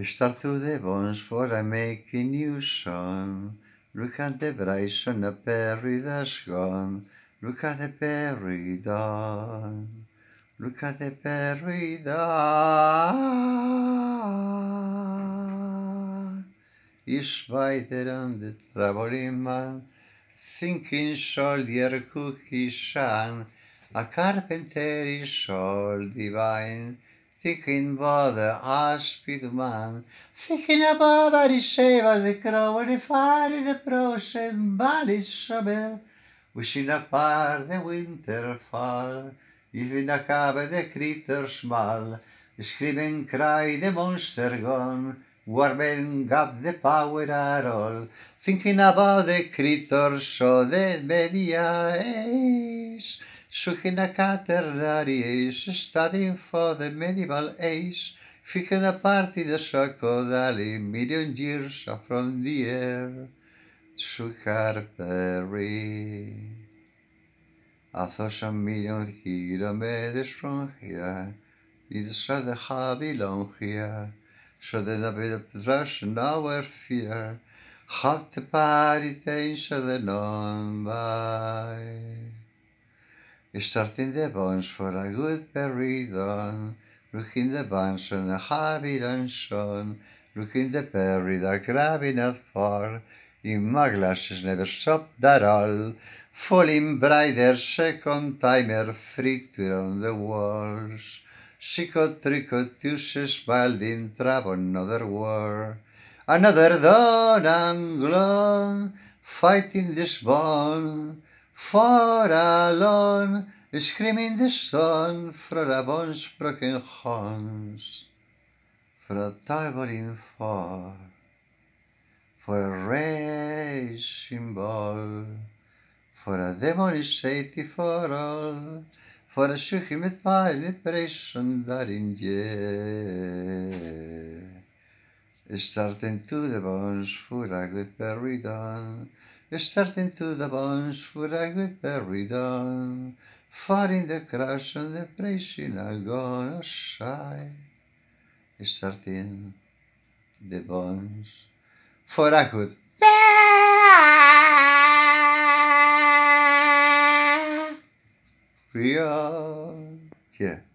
Ishtar through the bones for a making new song. Look at the bright sun, the buried has gone. Look at the buried dawn. Look at the buried dawn. Is whiter on the traveling man, thinking soldier cook his son, a carpenter is all divine thinking about the hospital man, thinking about the riceva the crow and the fire the pros and bodies shabel, wishing apart the winter fall, giving a cave the critter small, screaming cry the monster gone, warming up the power at all, thinking about the critter so the media eh, is. Shukina quaternariais, studying for the medieval age, fixing apart in the circle that a million years from the air, Shukarperi. A thousand million kilometers from here, it's a happy long here, so that I will trust nowhere fear, half the party tension the number. Starting the bones for a good period Looking the bones on a happy and son, Look the berry, the grabbing at far, In my glasses never stopped at all, Falling brighter, second timer, fritter on the walls. Sico trico tuse smiled in trouble, another war. Another dawn and glone, fighting this bone, For Fóralón, screaming the sun, For a bone's broken horns, for a towering fall for a racing ball, for a demonstrative for all, for a shooking with vibration that in yeah. Starting to the bones for a good buried done. starting to the bones, furag with the redon, far in the crash and the pressing gonna shy, starting the bones, for furag with Ria, yeah.